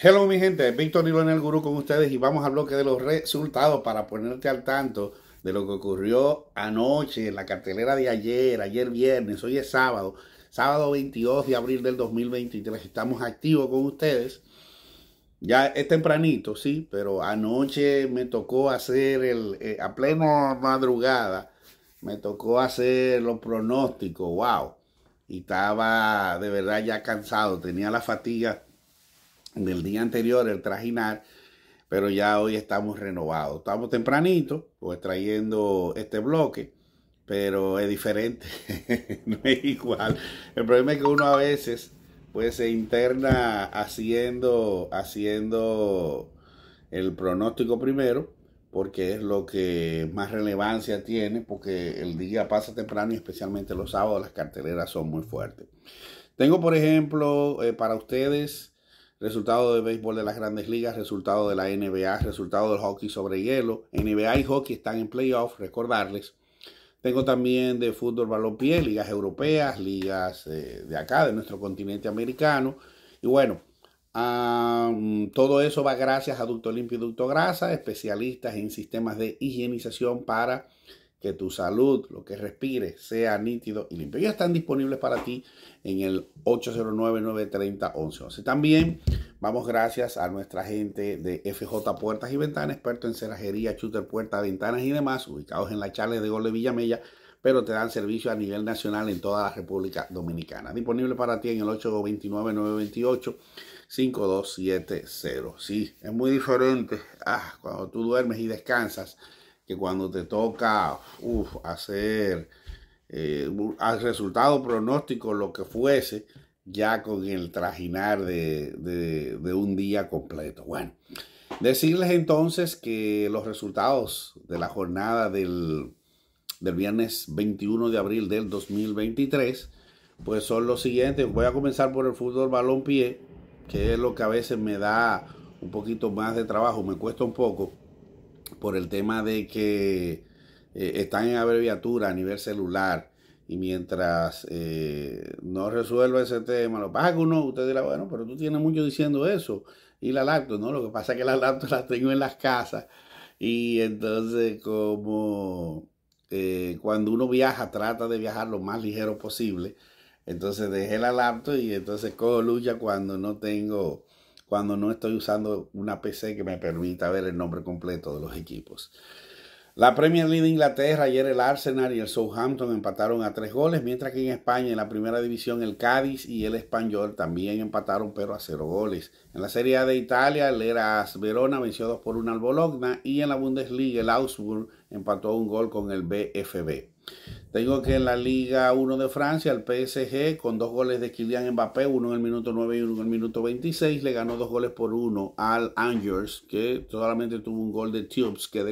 Hello mi gente, Víctor Nilo en el Gurú con ustedes y vamos a bloque de los resultados para ponerte al tanto de lo que ocurrió anoche en la cartelera de ayer, ayer viernes, hoy es sábado, sábado 22 de abril del 2023, estamos activos con ustedes. Ya es tempranito, sí, pero anoche me tocó hacer el, eh, a pleno madrugada, me tocó hacer los pronósticos, wow. Y estaba de verdad ya cansado, tenía la fatiga del día anterior, el trajinar, pero ya hoy estamos renovados. Estamos tempranito, pues trayendo este bloque, pero es diferente, no es igual. El problema es que uno a veces pues se interna haciendo, haciendo el pronóstico primero, porque es lo que más relevancia tiene, porque el día pasa temprano y especialmente los sábados las carteleras son muy fuertes. Tengo, por ejemplo, eh, para ustedes resultado de béisbol de las grandes ligas, resultado de la NBA, resultado del hockey sobre hielo. NBA y hockey están en playoff, recordarles. Tengo también de fútbol, balompié, ligas europeas, ligas eh, de acá, de nuestro continente americano. Y bueno, todo eso va gracias a Ducto Limpio y Ducto Grasa, especialistas en sistemas de higienización para que tu salud, lo que respires, sea nítido y limpio. Ya están disponibles para ti en el 809-930-1111. También vamos gracias a nuestra gente de FJ Puertas y Ventanas, experto en cerrajería, shooter, puertas, ventanas y demás, ubicados en la Charles de Gol de Villamella, pero te dan servicio a nivel nacional en toda la República Dominicana. Disponible para ti en el 829-928-5270. Sí, es muy diferente ah, cuando tú duermes y descansas que cuando te toca hacer eh, al resultado pronóstico, lo que fuese, ya con el trajinar de, un día completo. Bueno, decirles entonces que los resultados de la jornada del, del viernes 21 de abril del 2023, pues son los siguientes. Voy a comenzar por el fútbol balón que es lo que a veces me da un poquito más de trabajo, me cuesta un poco por el tema de que eh, están en abreviatura a nivel celular y mientras eh, no resuelva ese tema, lo paga uno, usted dirá, bueno, pero tú tienes mucho diciendo eso. Y la laptop, ¿no? Lo que pasa es que la laptop la tengo en las casas. Y entonces, como eh, cuando uno viaja, trata de viajar lo más ligero posible. Entonces dejé la laptop y entonces cojo lucha cuando no tengo cuando no estoy usando una PC que me permita ver el nombre completo de los equipos. La Premier League de Inglaterra, ayer el Arsenal y el Southampton empataron a tres goles, mientras que en España, en la primera división, el Cádiz y el Español también empataron, pero a cero goles. En la Serie A de Italia, el Eras Verona venció dos por 1 al Bologna y en la Bundesliga, el Augsburg empató un gol con el BFB. Tengo que en la Liga 1 de Francia, el PSG, con dos goles de Kylian Mbappé, uno en el minuto 9 y uno en el minuto 26, le ganó dos goles por uno al Angers, que solamente tuvo un gol de Tubes que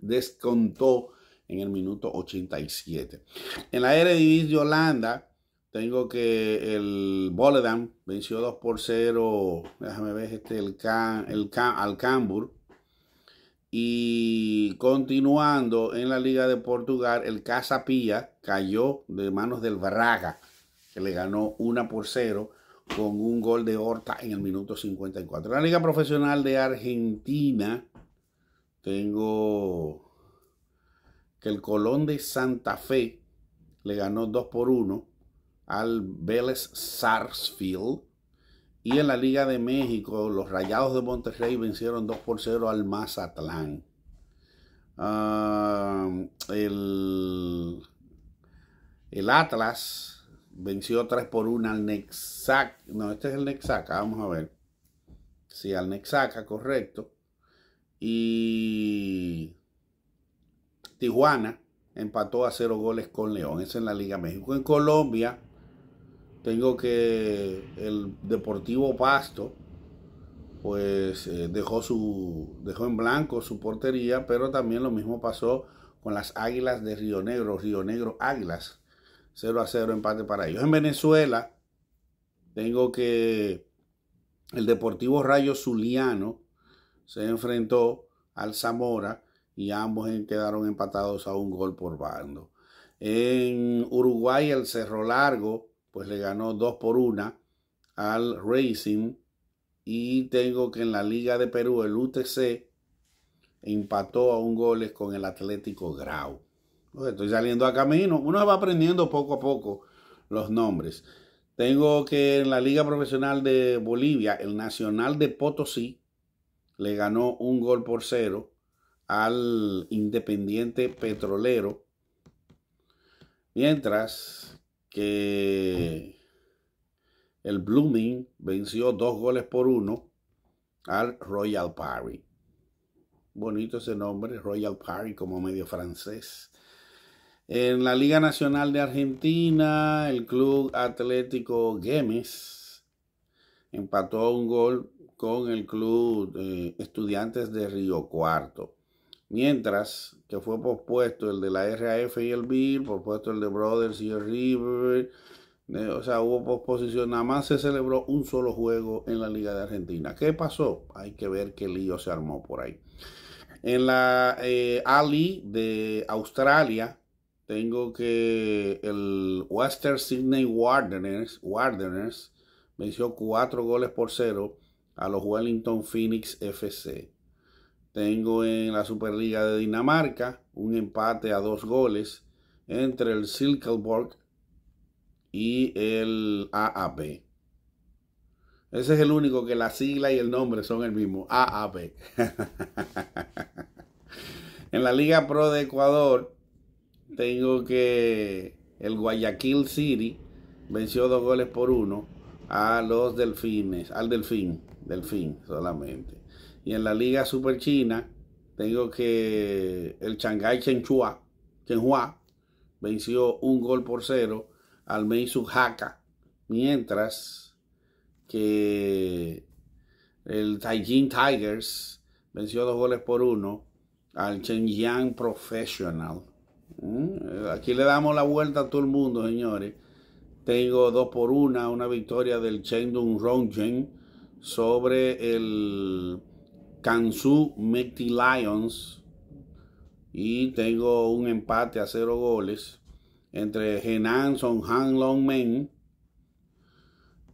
descontó en el minuto 87. En la Eredivisie de Holanda, tengo que el Boledam venció 2 por 0, déjame ver este, el, can, el al Cambur, y continuando en la Liga de Portugal, el Casapía cayó de manos del Braga, que le ganó 1 por 0 con un gol de Horta en el minuto 54. La Liga Profesional de Argentina, tengo que el Colón de Santa Fe le ganó 2 por 1 al Vélez Sarsfield y en la Liga de México, los Rayados de Monterrey vencieron 2 por 0 al Mazatlán. Ah, el, Atlas venció 3 por 1 al Nexac. No, este es el Nexaca, vamos a ver. Sí, al Nexaca, correcto. Y Tijuana empató a 0 goles con León. es en la Liga México. En Colombia, tengo que el Deportivo Pasto pues eh, dejó su dejó en blanco su portería, pero también lo mismo pasó con las Águilas de Río Negro, Río Negro Águilas. 0 a 0 empate para ellos. En Venezuela tengo que el Deportivo Rayo Zuliano se enfrentó al Zamora y ambos quedaron empatados a un gol por bando. En Uruguay el Cerro Largo pues le ganó dos por una al Racing. Y tengo que en la Liga de Perú el UTC empató a un goles con el Atlético Grau. Pues estoy saliendo a camino. Uno va aprendiendo poco a poco los nombres. Tengo que en la Liga Profesional de Bolivia, el Nacional de Potosí le ganó un gol por cero al Independiente Petrolero. Mientras que el Blooming venció dos goles por uno al Royal party Bonito ese nombre, Royal Party, como medio francés. En la Liga Nacional de Argentina, el Club Atlético Gemes empató un gol con el Club eh, Estudiantes de Río Cuarto mientras que fue pospuesto el de la RAF y el BIL, pospuesto el de Brothers y el River, eh, o sea, hubo posposición, nada más se celebró un solo juego en la Liga de Argentina. ¿Qué pasó? Hay que ver qué lío se armó por ahí. En la eh, Ali de Australia, tengo que el Western Sydney Wardeners venció cuatro goles por cero a los Wellington Phoenix FC. Tengo en la Superliga de Dinamarca un empate a dos goles entre el Silkeborg y el AAP. Ese es el único que la sigla y el nombre son el mismo, AAP. en la Liga Pro de Ecuador tengo que el Guayaquil City venció dos goles por uno a los delfines, al delfín, delfín solamente. Y en la Liga Super China, tengo que el Shanghai Shenhua venció un gol por cero al Meizu Haka, mientras que el Taijin Tigers venció dos goles por uno al Chengyang Professional. Mm, aquí le damos la vuelta a todo el mundo, señores. Tengo dos por una, una victoria del Chengdu Rongcheng sobre el Kansu Mighty Lions y tengo un empate a cero goles entre Henan Long Men.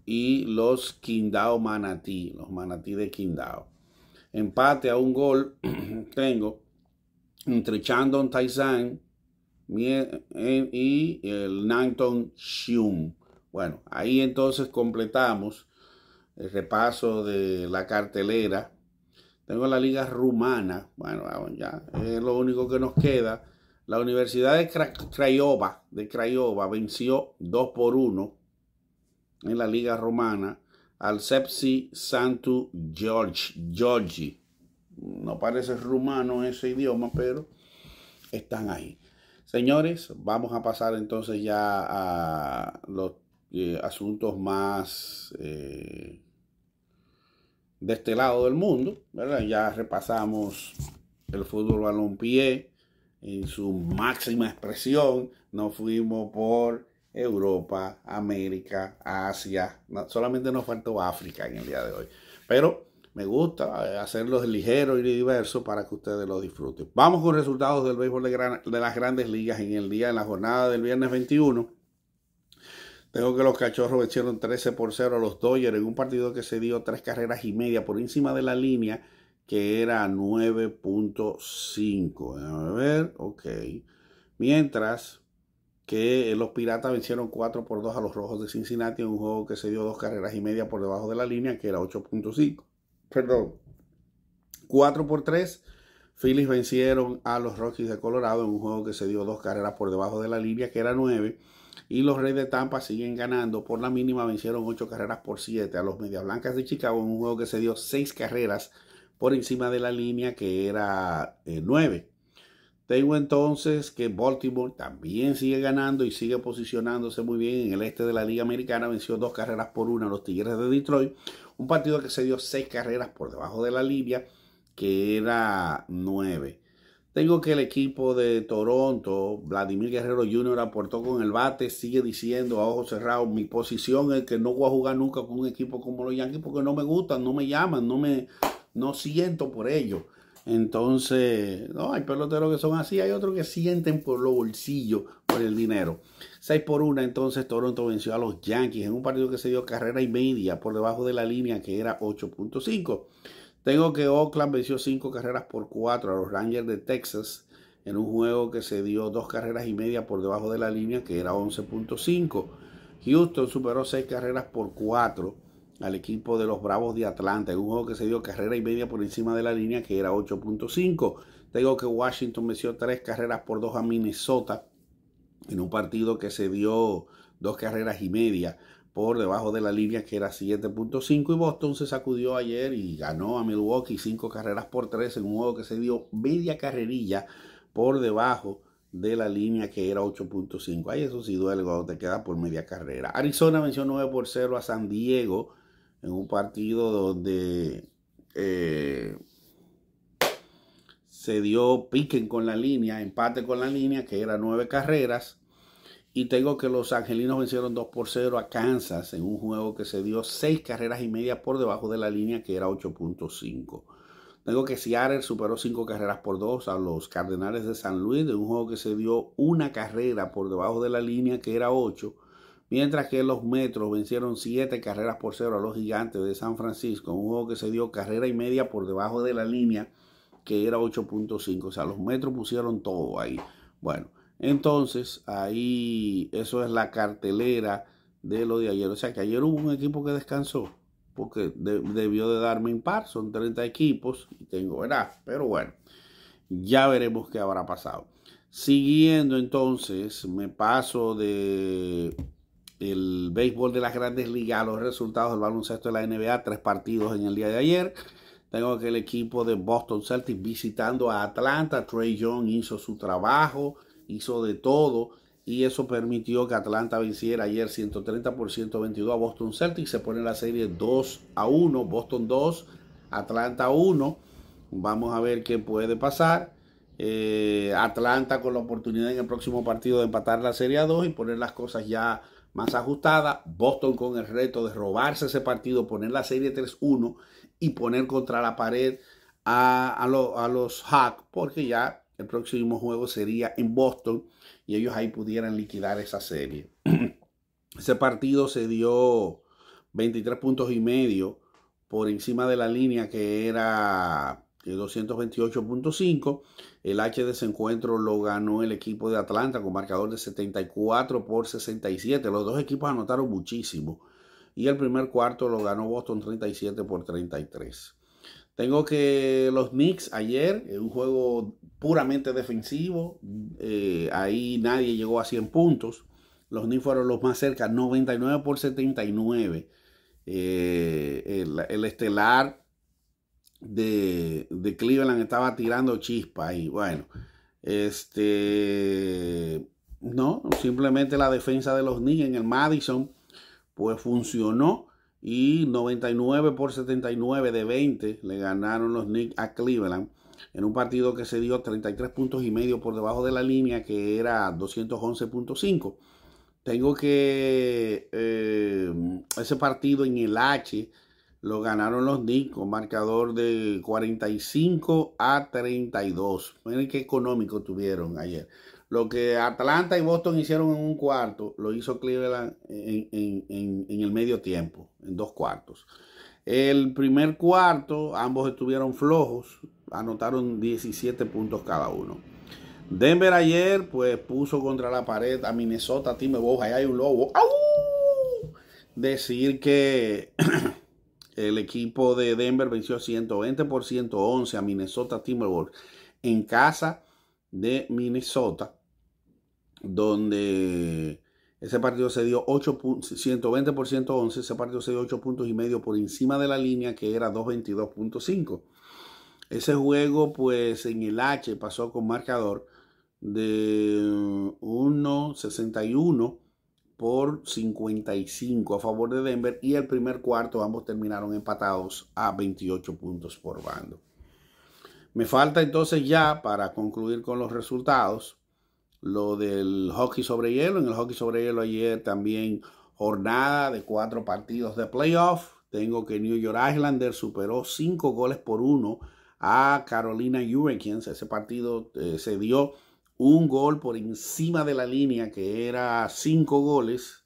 y los Quindao Manatí, los Manatí de Quindao. Empate a un gol tengo entre Chandon Taizan eh, y el Nanton Xium. Bueno, ahí entonces completamos el repaso de la cartelera tengo la liga rumana. Bueno, ya es lo único que nos queda. La Universidad de Craiova, de Craiova venció 2 por 1 en la liga Rumana al Sepsi Santu George, Giorgi. No parece rumano ese idioma, pero están ahí. Señores, vamos a pasar entonces ya a los eh, asuntos más eh, de este lado del mundo, Ya repasamos el fútbol balompié en su máxima expresión, nos fuimos por Europa, América, Asia, solamente nos faltó África en el día de hoy, pero me gusta eh, hacerlos ligeros y diversos para que ustedes lo disfruten. Vamos con resultados del béisbol de, de las grandes ligas en el día, en la jornada del viernes 21 tengo que los cachorros vencieron 13 por 0 a los Dodgers en un partido que se dio 3 carreras y media por encima de la línea que era 9.5. A ver, ok. Mientras que eh, los Piratas vencieron 4 por 2 a los Rojos de Cincinnati en un juego que se dio dos carreras y media por debajo de la línea que era 8.5. Perdón. 4 por 3. Phillies vencieron a los Rockies de Colorado en un juego que se dio dos carreras por debajo de la línea que era 9 y los Reyes de Tampa siguen ganando. Por la mínima vencieron ocho carreras por 7 a los Media Blancas de Chicago un juego que se dio seis carreras por encima de la línea que era eh, nueve 9. Tengo entonces que Baltimore también sigue ganando y sigue posicionándose muy bien en el este de la Liga Americana. Venció dos carreras por una a los Tigres de Detroit. Un partido que se dio seis carreras por debajo de la línea, que era nueve. Tengo que el equipo de Toronto, Vladimir Guerrero Jr. aportó con el bate, sigue diciendo a ojos cerrados, mi posición es que no voy a jugar nunca con un equipo como los Yankees porque no me gustan, no me llaman, no me no siento por ellos. Entonces, no, hay peloteros que son así, hay otros que sienten por los bolsillos, por el dinero. 6 por 1, entonces Toronto venció a los Yankees en un partido que se dio carrera y media por debajo de la línea que era 8.5. Tengo que Oakland venció cinco carreras por cuatro a los Rangers de Texas en un juego que se dio dos carreras y media por debajo de la línea, que era 11.5. Houston superó seis carreras por cuatro al equipo de los Bravos de Atlanta en un juego que se dio carrera y media por encima de la línea, que era 8.5. Tengo que Washington venció tres carreras por dos a Minnesota en un partido que se dio dos carreras y media por debajo de la línea que era 7.5 y Boston se sacudió ayer y ganó a Milwaukee 5 carreras por 3 en un juego que se dio media carrerilla por debajo de la línea que era 8.5. Ahí eso sí duele cuando te queda por media carrera. Arizona venció 9 por 0 a San Diego en un partido donde eh, se dio piquen con la línea, empate con la línea que era 9 carreras y tengo que los angelinos vencieron 2 por 0 a Kansas en un juego que se dio 6 carreras y media por debajo de la línea que era 8.5. Tengo que Seattle superó 5 carreras por 2 a los Cardenales de San Luis en un juego que se dio una carrera por debajo de la línea que era 8. Mientras que los Metros vencieron 7 carreras por 0 a los Gigantes de San Francisco en un juego que se dio carrera y media por debajo de la línea que era 8.5. O sea, los Metros pusieron todo ahí. Bueno. Entonces, ahí eso es la cartelera de lo de ayer. O sea que ayer hubo un equipo que descansó porque debió de darme impar. Son 30 equipos y tengo, ¿verdad? Pero bueno, ya veremos qué habrá pasado. Siguiendo entonces, me paso de el béisbol de las grandes ligas, los resultados del baloncesto de la NBA, tres partidos en el día de ayer. Tengo que el equipo de Boston Celtics visitando a Atlanta, Trey Young hizo su trabajo, hizo de todo y eso permitió que Atlanta venciera ayer 130 por 122 a Boston Celtics. Se pone la serie 2 a 1, Boston 2, Atlanta 1. Vamos a ver qué puede pasar. Eh, Atlanta con la oportunidad en el próximo partido de empatar la serie a 2 y poner las cosas ya más ajustadas. Boston con el reto de robarse ese partido, poner la serie 3-1 y poner contra la pared a, a los Hawks, porque ya el próximo juego sería en Boston y ellos ahí pudieran liquidar esa serie. Ese partido se dio 23 puntos y medio por encima de la línea que era 228.5. El H de ese encuentro lo ganó el equipo de Atlanta con marcador de 74 por 67. Los dos equipos anotaron muchísimo. Y el primer cuarto lo ganó Boston 37 por 33. Tengo que los Knicks ayer, eh, un juego puramente defensivo, eh, ahí nadie llegó a 100 puntos. Los Knicks fueron los más cerca, 99 por 79. Eh, el, el, estelar de, Cleveland estaba tirando chispa y bueno, este, no, simplemente la defensa de los Knicks en el Madison, pues funcionó y 99 por 79 de 20 le ganaron los Knicks a Cleveland en un partido que se dio 33 puntos y medio por debajo de la línea que era 211.5. Tengo que eh, ese partido en el H lo ganaron los Knicks con marcador de 45 a 32. Miren qué económico tuvieron ayer. Lo que Atlanta y Boston hicieron en un cuarto, lo hizo Cleveland en, el medio tiempo, en dos cuartos. El primer cuarto, ambos estuvieron flojos, anotaron 17 puntos cada uno. Denver ayer, pues puso contra la pared a Minnesota, Timberwolves. ahí hay un lobo. Decir que el equipo de Denver venció 120 por 111 a Minnesota Timberwolves en casa de Minnesota donde ese partido se dio 8, 120 por 111, ese partido se dio 8 puntos y medio por encima de la línea que era 222.5. Ese juego, pues en el H pasó con marcador de 1.61 por 55 a favor de Denver y el primer cuarto ambos terminaron empatados a 28 puntos por bando. Me falta entonces ya para concluir con los resultados lo del hockey sobre hielo. En el hockey sobre hielo ayer también jornada de cuatro partidos de playoff. Tengo que New York Islanders superó cinco goles por uno a Carolina Hurricanes. Ese partido eh, se dio un gol por encima de la línea que era cinco goles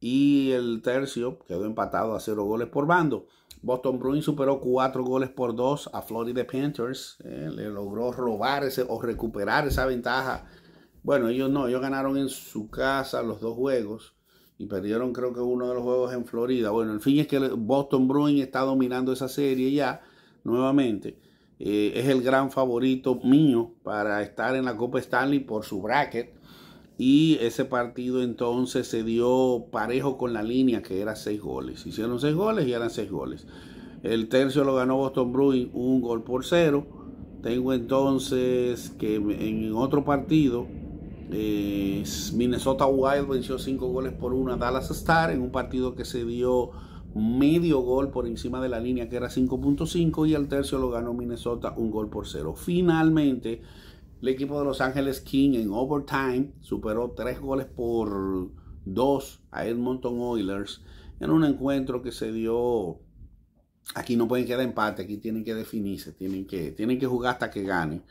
y el tercio quedó empatado a cero goles por bando. Boston Bruins superó cuatro goles por dos a Florida Panthers. Eh, le logró robar ese, o recuperar esa ventaja bueno, ellos no, ellos ganaron en su casa los dos juegos y perdieron creo que uno de los juegos en Florida. Bueno, el fin es que Boston Bruins está dominando esa serie ya nuevamente. Eh, es el gran favorito mío para estar en la Copa Stanley por su bracket. Y ese partido entonces se dio parejo con la línea que era seis goles. Hicieron seis goles y eran seis goles. El tercio lo ganó Boston Bruins un gol por cero. Tengo entonces que en otro partido Minnesota Wild venció 5 goles por 1 a Dallas Star en un partido que se dio medio gol por encima de la línea que era 5.5 y al tercio lo ganó Minnesota un gol por cero. Finalmente, el equipo de Los Ángeles King en overtime superó 3 goles por 2 a Edmonton Oilers en un encuentro que se dio aquí no pueden quedar empate, aquí tienen que definirse, tienen que, tienen que jugar hasta que ganen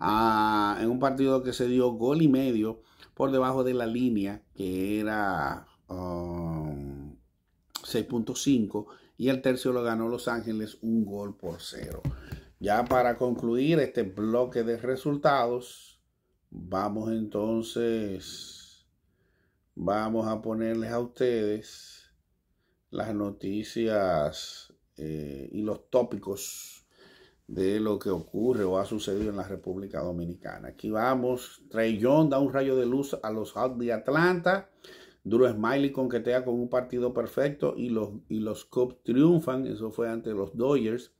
en un partido que se dio gol y medio por debajo de la línea, que era 6.5, um, y el tercio lo ganó Los Ángeles un gol por cero. Ya para concluir este bloque de resultados, vamos entonces, vamos a ponerles a ustedes las noticias eh, y los tópicos de lo que ocurre o ha sucedido en la República Dominicana. Aquí vamos, Trey da un rayo de luz a los Hawks de Atlanta, Duro Smiley conquetea con un partido perfecto y los, y los Cubs triunfan, eso fue ante los Dodgers.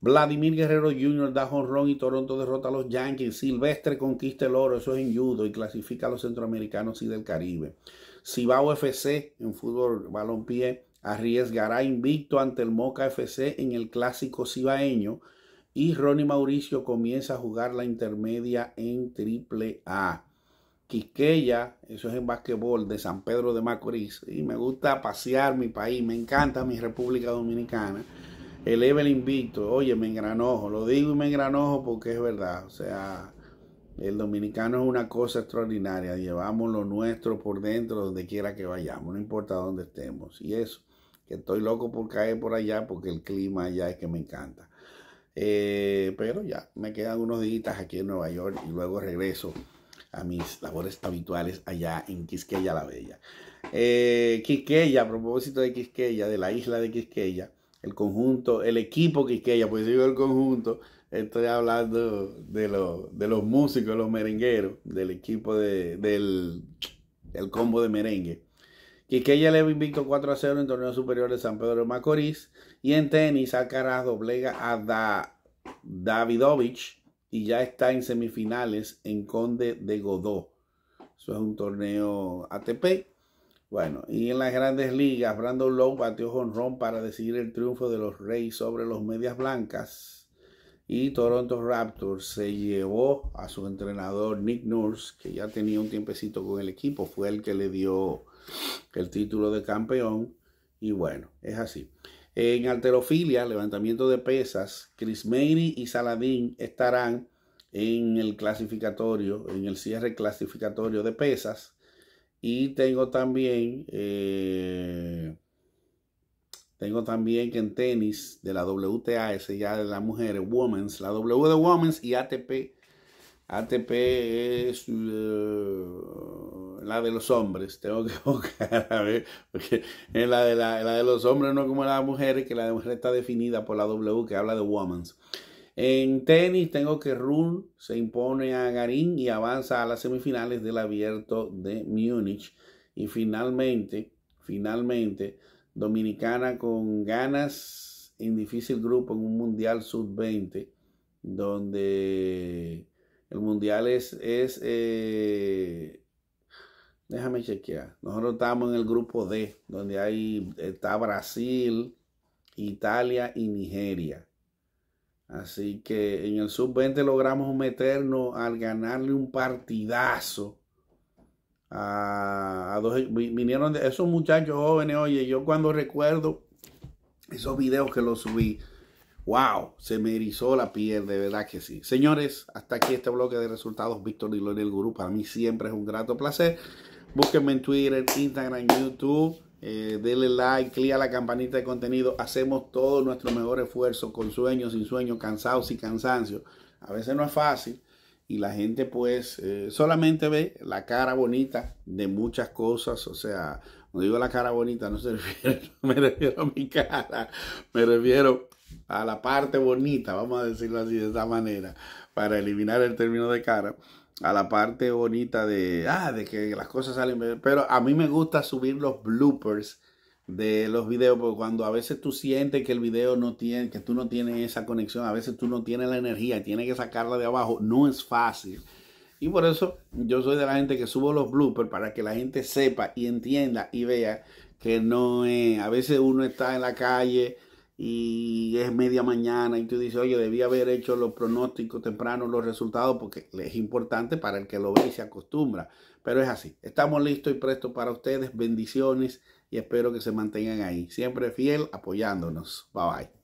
Vladimir Guerrero Jr. da honrón y Toronto derrota a los Yankees. Silvestre conquista el oro, eso es en judo y clasifica a los centroamericanos y del Caribe. Cibao FC en fútbol balompié arriesgará invicto ante el Moca FC en el clásico cibaeño. Y Ronnie Mauricio comienza a jugar la intermedia en Triple A. Quisqueya, eso es en básquetbol, de San Pedro de Macorís. Y me gusta pasear mi país, me encanta mi República Dominicana. El invicto, oye, me engranojo, lo digo y me engranojo porque es verdad. O sea, el dominicano es una cosa extraordinaria. Llevamos lo nuestro por dentro, donde quiera que vayamos, no importa dónde estemos. Y eso, que estoy loco por caer por allá porque el clima allá es que me encanta. Eh, pero ya me quedan unos días aquí en Nueva York y luego regreso a mis labores habituales allá en Quisqueya la Bella. Eh, Quisqueya, a propósito de Quisqueya, de la isla de Quisqueya, el conjunto, el equipo Quisqueya, pues digo el conjunto, estoy hablando de, de los músicos, los merengueros, del equipo del el combo de merengue le ha invicto 4 a 0 en torneo superior de San Pedro de Macorís. Y en tenis, Alcaraz doblega a Davidovich y ya está en semifinales en Conde de Godó. Eso es un torneo ATP. Bueno, y en las grandes ligas, Brandon Lowe batió jonrón para decidir el triunfo de los Reyes sobre los Medias Blancas. Y Toronto Raptors se llevó a su entrenador Nick Nurse, que ya tenía un tiempecito con el equipo, fue el que le dio el título de campeón. Y bueno, es así. En alterofilia, levantamiento de pesas, Chris Meiri y Saladín estarán en el clasificatorio, en el cierre clasificatorio de pesas. Y tengo también eh, tengo también que en tenis de la WTA, ya de las mujeres, Women's, la W de Women's y ATP. ATP es eh, la de los hombres, tengo que buscar a ver, porque en la, de los hombres no como la de las mujeres, que la de mujeres está definida por la W que habla de Women's. En tenis tengo que Run se impone a Garín y avanza a las semifinales del abierto de Múnich. Y finalmente, finalmente, Dominicana con ganas en difícil grupo en un Mundial sub-20, donde el Mundial es... Eh, déjame chequear. Nosotros estamos en el grupo D, donde hay, está Brasil, Italia y Nigeria. Así que en el sub-20 logramos meternos al ganarle un partidazo a, dos, vinieron de, esos muchachos jóvenes, oye, yo cuando recuerdo esos videos que los subí, wow, se me erizó la piel, de verdad que sí. Señores, hasta aquí este bloque de resultados, Víctor y en el Gurú, para mí siempre es un grato placer. Búsquenme en Twitter, Instagram, YouTube. Eh, denle like, clic a la campanita de contenido. Hacemos todo nuestro mejor esfuerzo con sueños, sin sueños, cansados y cansancio. A veces no es fácil, y la gente pues eh, solamente ve la cara bonita de muchas cosas, o sea, cuando digo la cara bonita no me refiero a mi cara, me refiero a la parte bonita, vamos a decirlo así de esa manera, para eliminar el término de cara, a la parte bonita de, ah, de que las cosas salen, pero a mí me gusta subir los bloopers de los videos, porque cuando a veces tú sientes que el video no tiene, que tú no tienes esa conexión, a veces tú no tienes la energía, tienes que sacarla de abajo, no es fácil. Y por eso yo soy de la gente que subo los bloopers para que la gente sepa y entienda y vea que no es, a veces uno está en la calle y es media mañana y tú dices, oye, debí haber hecho los pronósticos temprano, los resultados, porque es importante para el que lo ve y se acostumbra. Pero es así, estamos listos y presto para ustedes, bendiciones y espero que se mantengan ahí. Siempre fiel apoyándonos. Bye bye.